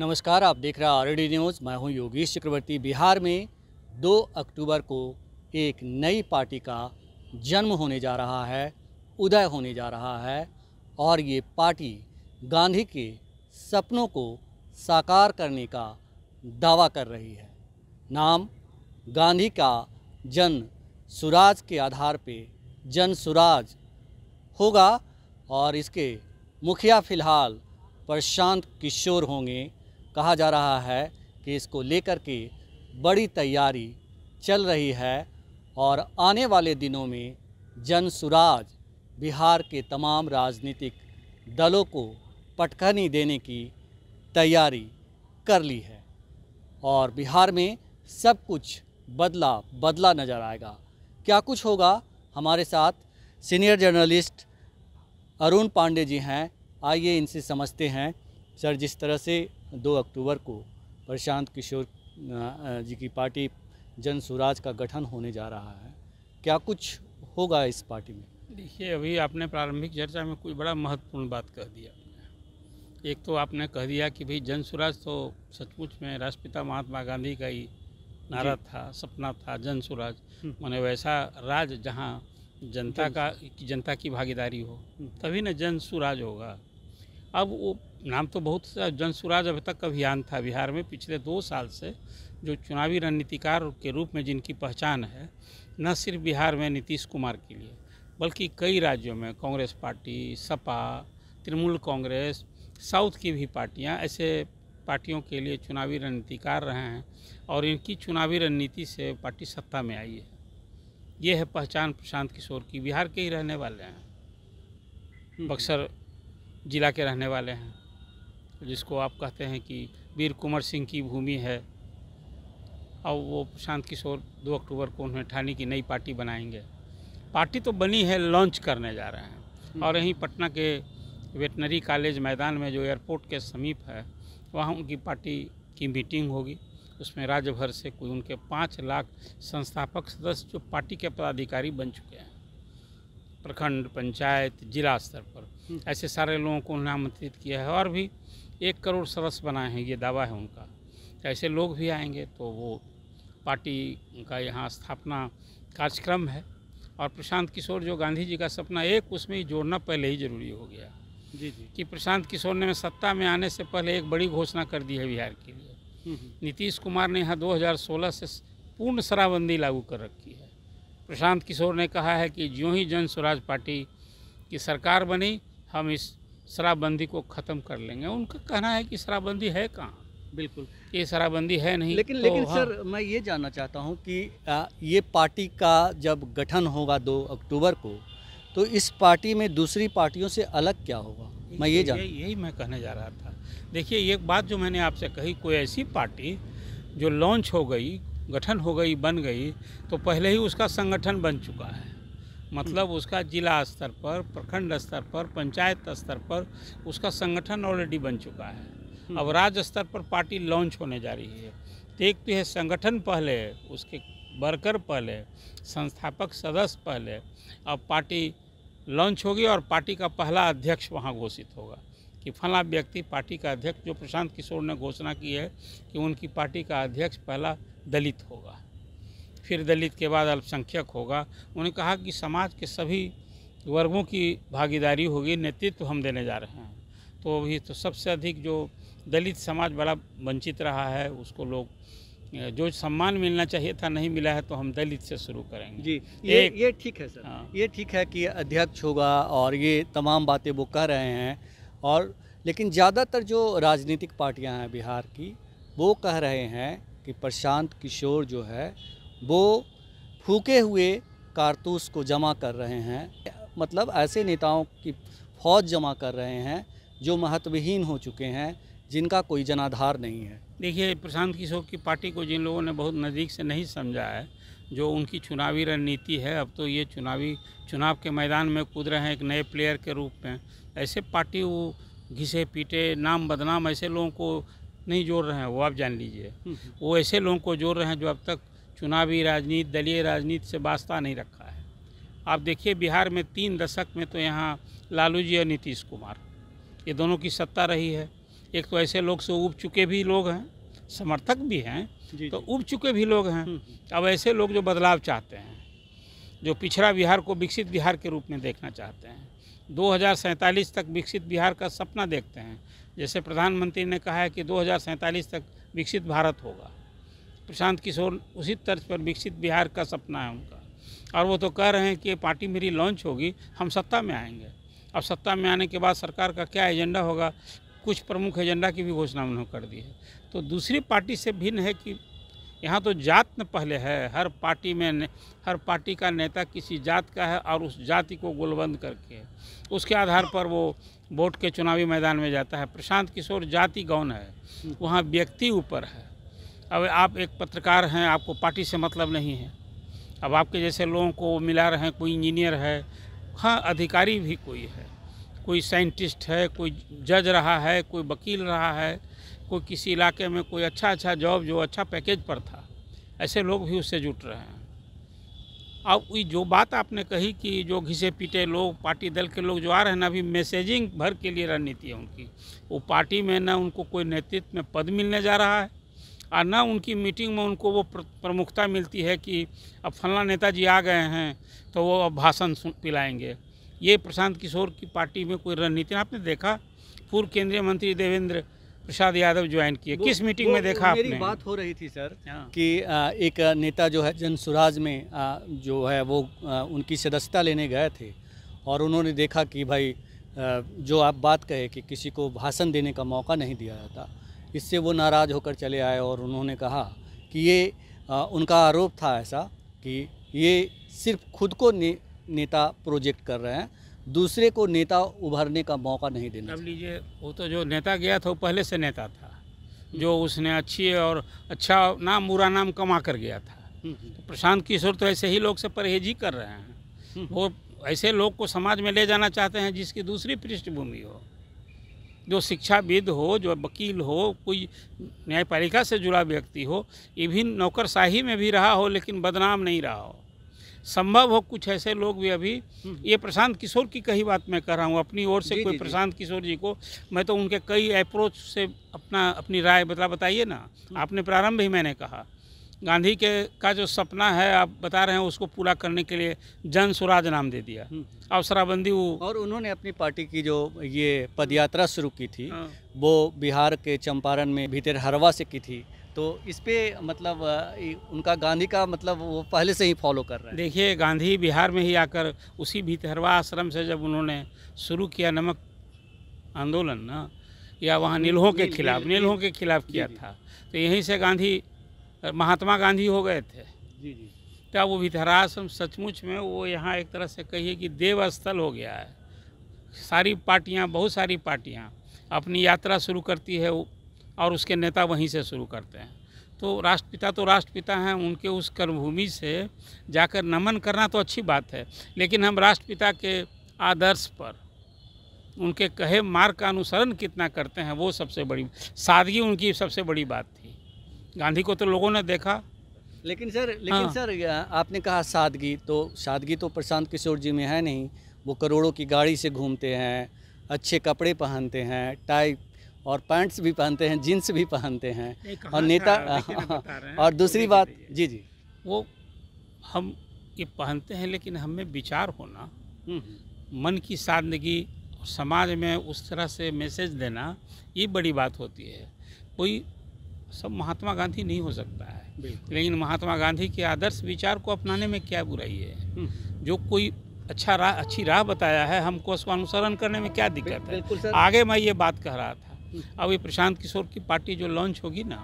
नमस्कार आप देख रहे हैं आर न्यूज़ मैं हूं योगेश चक्रवर्ती बिहार में 2 अक्टूबर को एक नई पार्टी का जन्म होने जा रहा है उदय होने जा रहा है और ये पार्टी गांधी के सपनों को साकार करने का दावा कर रही है नाम गांधी का जन सुराज के आधार पे जन सुराज होगा और इसके मुखिया फ़िलहाल प्रशांत किशोर होंगे कहा जा रहा है कि इसको लेकर के बड़ी तैयारी चल रही है और आने वाले दिनों में जन सुराज बिहार के तमाम राजनीतिक दलों को पटखनी देने की तैयारी कर ली है और बिहार में सब कुछ बदला बदला नज़र आएगा क्या कुछ होगा हमारे साथ सीनियर जर्नलिस्ट अरुण पांडे जी हैं आइए इनसे समझते हैं सर जिस तरह से दो अक्टूबर को प्रशांत किशोर जी की पार्टी जन सुराज का गठन होने जा रहा है क्या कुछ होगा इस पार्टी में देखिए अभी आपने प्रारंभिक चर्चा में कोई बड़ा महत्वपूर्ण बात कह दिया एक तो आपने कह दिया कि भाई जन स्वराज तो सचमुच में राष्ट्रपिता महात्मा गांधी का ही नारा था सपना था जन स्वराज मैंने हम्म। वैसा राज जहाँ जनता का जनता की भागीदारी हो हम्म। तभी ना जन सुराज होगा अब वो नाम तो बहुत जन स्वराज अभी तक अभियान था बिहार में पिछले दो साल से जो चुनावी रणनीतिकार के रूप में जिनकी पहचान है न सिर्फ बिहार में नीतीश कुमार के लिए बल्कि कई राज्यों में कांग्रेस पार्टी सपा तृणमूल कांग्रेस साउथ की भी पार्टियां ऐसे पार्टियों के लिए चुनावी रणनीतिकार रहे हैं और इनकी चुनावी रणनीति से पार्टी सत्ता में आई है ये है पहचान प्रशांत किशोर की बिहार के ही रहने वाले हैं हम्म। बक्सर जिला के रहने वाले हैं जिसको आप कहते हैं कि वीर कुंवर सिंह की भूमि है और वो प्रशांत किशोर दो अक्टूबर को उन्हें ठाणे की नई पार्टी बनाएंगे पार्टी तो बनी है लॉन्च करने जा रहे हैं हम्म। और यहीं पटना के वेटनरी कॉलेज मैदान में जो एयरपोर्ट के समीप है वहाँ उनकी पार्टी की मीटिंग होगी उसमें राज्य भर से कोई उनके पाँच लाख संस्थापक सदस्य जो पार्टी के पदाधिकारी बन चुके हैं प्रखंड पंचायत जिला स्तर पर हम्म। ऐसे सारे लोगों को उन्हें आमंत्रित किया है और भी एक करोड़ सदस्य बनाए हैं ये दावा है उनका ऐसे लोग भी आएंगे तो वो पार्टी का यहाँ स्थापना कार्यक्रम है और प्रशांत किशोर जो गांधी जी का सपना एक उसमें जोड़ना पहले ही जरूरी हो गया जी जी कि प्रशांत किशोर ने सत्ता में आने से पहले एक बड़ी घोषणा कर दी है बिहार के लिए हम्म, हम्म। नीतीश कुमार ने यहाँ 2016 से पूर्ण शराबबंदी लागू कर रखी है प्रशांत किशोर ने कहा है कि ज्यों ही जन स्वराज पार्टी की सरकार बनी हम इस शराबबंदी को ख़त्म कर लेंगे उनका कहना है कि शराबबंदी है कहाँ बिल्कुल ये शराबबंदी है नहीं लेकिन तो लेकिन हाँ। सर मैं ये जानना चाहता हूँ कि आ, ये पार्टी का जब गठन होगा दो अक्टूबर को तो इस पार्टी में दूसरी पार्टियों से अलग क्या होगा मैं ये जान यही मैं कहने जा रहा था देखिए एक बात जो मैंने आपसे कही कोई ऐसी पार्टी जो लॉन्च हो गई गठन हो गई बन गई तो पहले ही उसका संगठन बन चुका है मतलब उसका जिला स्तर पर प्रखंड स्तर पर पंचायत स्तर पर उसका संगठन ऑलरेडी बन चुका है हम्म। अब राज्य स्तर पर पार्टी लॉन्च होने जा रही है तो एक तो यह संगठन पहले उसके वर्कर पहले संस्थापक सदस्य पहले अब पार्टी लॉन्च होगी और पार्टी का पहला अध्यक्ष वहाँ घोषित होगा कि फला व्यक्ति पार्टी का अध्यक्ष जो प्रशांत किशोर ने घोषणा की है कि उनकी पार्टी का अध्यक्ष पहला दलित होगा फिर दलित के बाद अल्पसंख्यक होगा उन्होंने कहा कि समाज के सभी वर्गों की भागीदारी होगी नेतृत्व हम देने जा रहे हैं तो अभी तो सबसे अधिक जो दलित समाज बड़ा वंचित रहा है उसको लोग जो सम्मान मिलना चाहिए था नहीं मिला है तो हम दलित से शुरू करेंगे जी ये एक, ये ठीक है सर हाँ। ये ठीक है कि अध्यक्ष होगा और ये तमाम बातें वो कह रहे हैं और लेकिन ज़्यादातर जो राजनीतिक पार्टियां हैं बिहार की वो कह रहे हैं कि प्रशांत किशोर जो है वो फूके हुए कारतूस को जमा कर रहे हैं मतलब ऐसे नेताओं की फौज जमा कर रहे हैं जो महत्वहीन हो चुके हैं जिनका कोई जनाधार नहीं है देखिए प्रशांत किशोर की पार्टी को जिन लोगों ने बहुत नज़दीक से नहीं समझा है जो उनकी चुनावी रणनीति है अब तो ये चुनावी चुनाव के मैदान में कूद रहे हैं एक नए प्लेयर के रूप में ऐसे पार्टी वो घिसे पीटे नाम बदनाम ऐसे लोगों को नहीं जोड़ रहे हैं वो आप जान लीजिए हम्म। वो ऐसे लोगों को जोड़ रहे हैं जो अब तक चुनावी राजनीति दलीय राजनीति से वास्ता नहीं रखा है आप देखिए बिहार में तीन दशक में तो यहाँ लालू जी और नीतीश कुमार ये दोनों की सत्ता रही है एक तो ऐसे लोग से उब चुके भी लोग हैं समर्थक भी हैं तो उब चुके भी लोग हैं हम्म, हम्म। अब ऐसे लोग जो बदलाव चाहते हैं जो पिछड़ा बिहार को विकसित बिहार के रूप में देखना चाहते हैं दो तक विकसित बिहार का सपना देखते हैं जैसे प्रधानमंत्री ने कहा है कि दो तक विकसित भारत होगा प्रशांत किशोर उसी तर्ज पर विकसित बिहार का सपना है उनका और वो तो कह रहे हैं कि पार्टी मेरी लॉन्च होगी हम सत्ता में आएंगे अब सत्ता में आने के बाद सरकार का क्या एजेंडा होगा कुछ प्रमुख एजेंडा की भी घोषणा उन्होंने कर दी है तो दूसरी पार्टी से भिन्न है कि यहाँ तो जात न पहले है हर पार्टी में हर पार्टी का नेता किसी जात का है और उस जाति को गोलबंद करके उसके आधार पर वो वोट के चुनावी मैदान में जाता है प्रशांत किशोर जाति गौन है वहाँ व्यक्ति ऊपर है अब आप एक पत्रकार हैं आपको पार्टी से मतलब नहीं है अब आपके जैसे लोगों को मिला रहे हैं कोई इंजीनियर है हाँ अधिकारी भी कोई है कोई साइंटिस्ट है कोई जज रहा है कोई वकील रहा है कोई किसी इलाके में कोई अच्छा अच्छा जॉब जो अच्छा पैकेज पर था ऐसे लोग भी उससे जुट रहे हैं अब ये जो बात आपने कही कि जो घिसे पीटे लोग पार्टी दल के लोग जो आ रहे हैं ना अभी मैसेजिंग भर के लिए रणनीति है उनकी वो पार्टी में ना उनको कोई नेतृत्व में पद मिलने जा रहा है और ना उनकी मीटिंग में उनको वो प्रमुखता मिलती है कि अब फलना नेता जी आ गए हैं तो वो अब भाषण पिलाएंगे ये प्रशांत किशोर की पार्टी में कोई रणनीति आपने देखा पूर्व केंद्रीय मंत्री देवेंद्र प्रसाद यादव ज्वाइन किए किस मीटिंग में देखा मेरी आपने बात हो रही थी सर हाँ। कि एक नेता जो है जन सुराज में जो है वो उनकी सदस्यता लेने गए थे और उन्होंने देखा कि भाई जो आप बात कहे कि किसी को भाषण देने का मौका नहीं दिया जाता इससे वो नाराज़ होकर चले आए और उन्होंने कहा कि ये आ, उनका आरोप था ऐसा कि ये सिर्फ खुद को ने, नेता प्रोजेक्ट कर रहे हैं दूसरे को नेता उभरने का मौका नहीं देना अब लीजिए वो तो जो नेता गया था वो पहले से नेता था जो उसने अच्छी और अच्छा नाम बुरा नाम कमा कर गया था हम्म, हम्म। तो प्रशांत किशोर तो ऐसे ही लोग से परहेज ही कर रहे हैं हम्म, वो ऐसे लोग को समाज में ले जाना चाहते हैं जिसकी दूसरी पृष्ठभूमि हो जो शिक्षाविद हो जो वकील हो कोई न्यायपालिका से जुड़ा व्यक्ति हो इविन नौकरशाही में भी रहा हो लेकिन बदनाम नहीं रहा हो संभव हो कुछ ऐसे लोग भी अभी हम्म। ये प्रशांत किशोर की कही बात मैं कर रहा हूँ अपनी ओर से कोई प्रशांत किशोर जी को मैं तो उनके कई अप्रोच से अपना अपनी राय बता बताइए ना हम्म। आपने प्रारंभ ही मैंने कहा गांधी के का जो सपना है आप बता रहे हैं उसको पूरा करने के लिए जन स्वराज नाम दे दिया हम्म। अवसराबंदी वो और उन्होंने अपनी पार्टी की जो ये पदयात्रा शुरू की थी हाँ। वो बिहार के चंपारण में भीतर हरवा से की थी तो इस पर मतलब उनका गांधी का मतलब वो पहले से ही फॉलो कर रहे हैं देखिए गांधी बिहार में ही आकर उसी भीतरवा आश्रम से जब उन्होंने शुरू किया नमक आंदोलन ना या वहाँ हम्म, नीलहों के खिलाफ नीलहों के खिलाफ किया था तो यहीं से गांधी महात्मा गांधी हो गए थे जी जी क्या वो विधराश्रम सचमुच में वो यहाँ एक तरह से कहिए कि देवस्थल हो गया है सारी पार्टियाँ बहुत सारी पार्टियाँ अपनी यात्रा शुरू करती है और उसके नेता वहीं से शुरू करते हैं तो राष्ट्रपिता तो राष्ट्रपिता हैं उनके उस कर्मभूमि से जाकर नमन करना तो अच्छी बात है लेकिन हम राष्ट्रपिता के आदर्श पर उनके कहे मार्ग का अनुसरण कितना करते हैं वो सबसे बड़ी सादगी उनकी सबसे बड़ी बात थी गांधी को तो लोगों ने देखा लेकिन सर लेकिन हाँ। सर आपने कहा सादगी तो सादगी तो प्रशांत किशोर जी में है नहीं वो करोड़ों की गाड़ी से घूमते हैं अच्छे कपड़े पहनते हैं टाई और पैंट्स भी पहनते हैं जीन्स भी पहनते हैं और नेता हैं। और दूसरी बात जी जी वो हम ये पहनते हैं लेकिन हमें विचार होना हम्म। मन की सादगी समाज में उस तरह से मैसेज देना ये बड़ी बात होती है कोई सब महात्मा गांधी नहीं हो सकता है लेकिन महात्मा गांधी के आदर्श विचार को अपनाने में क्या बुराई है हम्म। जो कोई अच्छा राह अच्छी राह बताया है हमको उसको अनुसरण करने में क्या दिक्कत है आगे मैं ये बात कह रहा था हम्म। अब ये प्रशांत किशोर की पार्टी जो लॉन्च होगी ना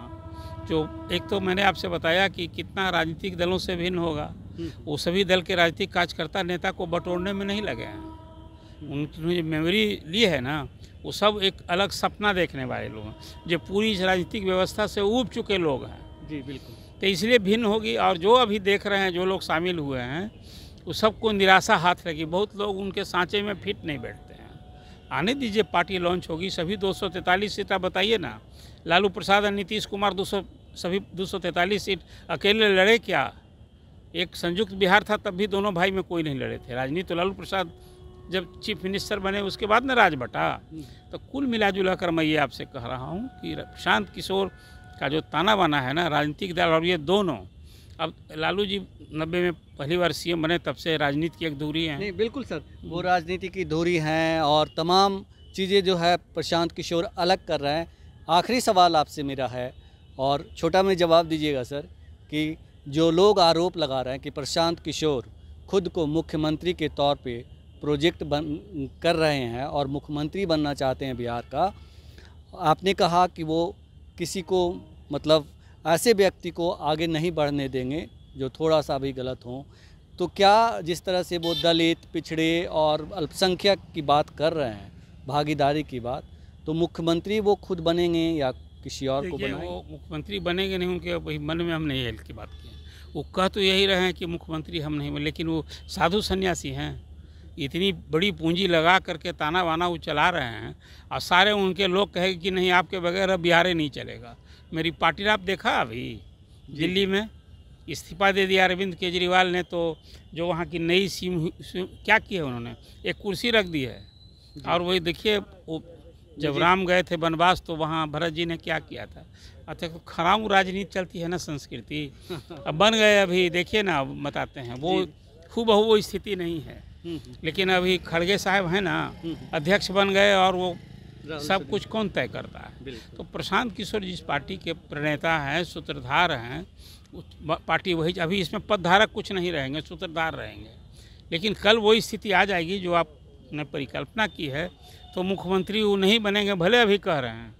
जो एक तो मैंने आपसे बताया कि कितना राजनीतिक दलों से भिन्न होगा हम्म। वो सभी दल के राजनीतिक कार्यकर्ता नेता को बटोरने में नहीं लगे हैं उनकी मेमोरी ली है ना वो सब एक अलग सपना देखने वाले लोग हैं जो पूरी राजनीतिक व्यवस्था से ऊब चुके लोग हैं जी बिल्कुल तो इसलिए भिन्न होगी और जो अभी देख रहे हैं जो लोग शामिल हुए हैं वो सबको निराशा हाथ लगी बहुत लोग उनके सांचे में फिट नहीं बैठते हैं आने दीजिए पार्टी लॉन्च होगी सभी दो सीट आप बताइए ना लालू प्रसाद और नीतीश कुमार दो सभी दो सीट अकेले लड़े क्या एक संयुक्त बिहार था तब भी दोनों भाई में कोई नहीं लड़े थे राजनीति तो लालू प्रसाद जब चीफ मिनिस्टर बने उसके बाद ना राज बटा हम्म। तो कुल मिला जुला कर मैं ये आपसे कह रहा हूँ कि शांत किशोर का जो ताना बाना है ना राजनीतिक दल और ये दोनों अब लालू जी नब्बे में पहली बार सीएम बने तब से राजनीति की एक दूरी है नहीं बिल्कुल सर हम्म। वो राजनीति की दूरी हैं और तमाम चीज़ें जो है प्रशांत किशोर अलग कर रहे हैं आखिरी सवाल आपसे मेरा है और छोटा में जवाब दीजिएगा सर कि जो लोग आरोप लगा रहे हैं कि प्रशांत किशोर खुद को मुख्यमंत्री के तौर पे प्रोजेक्ट बन कर रहे हैं और मुख्यमंत्री बनना चाहते हैं बिहार का आपने कहा कि वो किसी को मतलब ऐसे व्यक्ति को आगे नहीं बढ़ने देंगे जो थोड़ा सा भी गलत हो तो क्या जिस तरह से वो दलित पिछड़े और अल्पसंख्यक की बात कर रहे हैं भागीदारी की बात तो मुख्यमंत्री वो खुद बनेंगे या किसी और को बनेंगे वो मुख्यमंत्री बनेंगे नहीं उनके मन में हम नहीं हेल्थ की बात की वो कह तो यही रहे हैं कि मुख्यमंत्री हम नहीं बने लेकिन वो साधु सन्यासी हैं इतनी बड़ी पूंजी लगा करके ताना वाना वो चला रहे हैं और सारे उनके लोग कहे कि नहीं आपके बगैर अब बिहार ही नहीं चलेगा मेरी पार्टी आप देखा अभी दिल्ली में इस्तीफा दे दिया अरविंद केजरीवाल ने तो जो वहाँ की नई सीम, सीम क्या की है उन्होंने एक कुर्सी रख दी है और वही देखिए वो जब राम गए थे वनवास तो वहाँ भरत जी ने क्या किया था अच्छा तो खराब राजनीति चलती है ना संस्कृति अब बन गए अभी देखिए ना बताते हैं वो खूब वो स्थिति नहीं है लेकिन अभी खड़गे साहब हैं ना अध्यक्ष बन गए और वो सब कुछ कौन तय करता है तो प्रशांत किशोर जिस पार्टी के प्रणेता हैं सूत्रधार हैं पार्टी वही अभी इसमें पदधारक कुछ नहीं रहेंगे सूत्रधार रहेंगे लेकिन कल वही स्थिति आ जाएगी जो आपने परिकल्पना की है तो मुख्यमंत्री वो नहीं बनेंगे भले अभी कह रहे हैं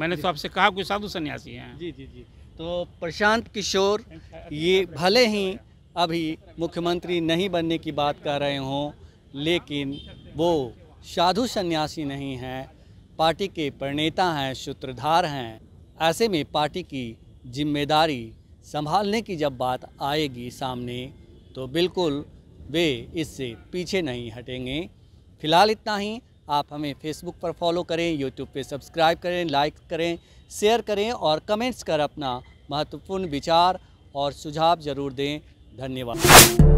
मैंने तो आपसे कहा कोई साधु सन्यासी हैं जी जी जी तो प्रशांत किशोर ये भले ही अभी मुख्यमंत्री नहीं बनने की बात कर रहे हों लेकिन वो साधु सन्यासी नहीं हैं पार्टी के प्रणेता हैं सूत्रधार हैं ऐसे में पार्टी की जिम्मेदारी संभालने की जब बात आएगी सामने तो बिल्कुल वे इससे पीछे नहीं हटेंगे फिलहाल इतना ही आप हमें फेसबुक पर फॉलो करें यूट्यूब पे सब्सक्राइब करें लाइक करें शेयर करें और कमेंट्स कर अपना महत्वपूर्ण विचार और सुझाव ज़रूर दें धन्यवाद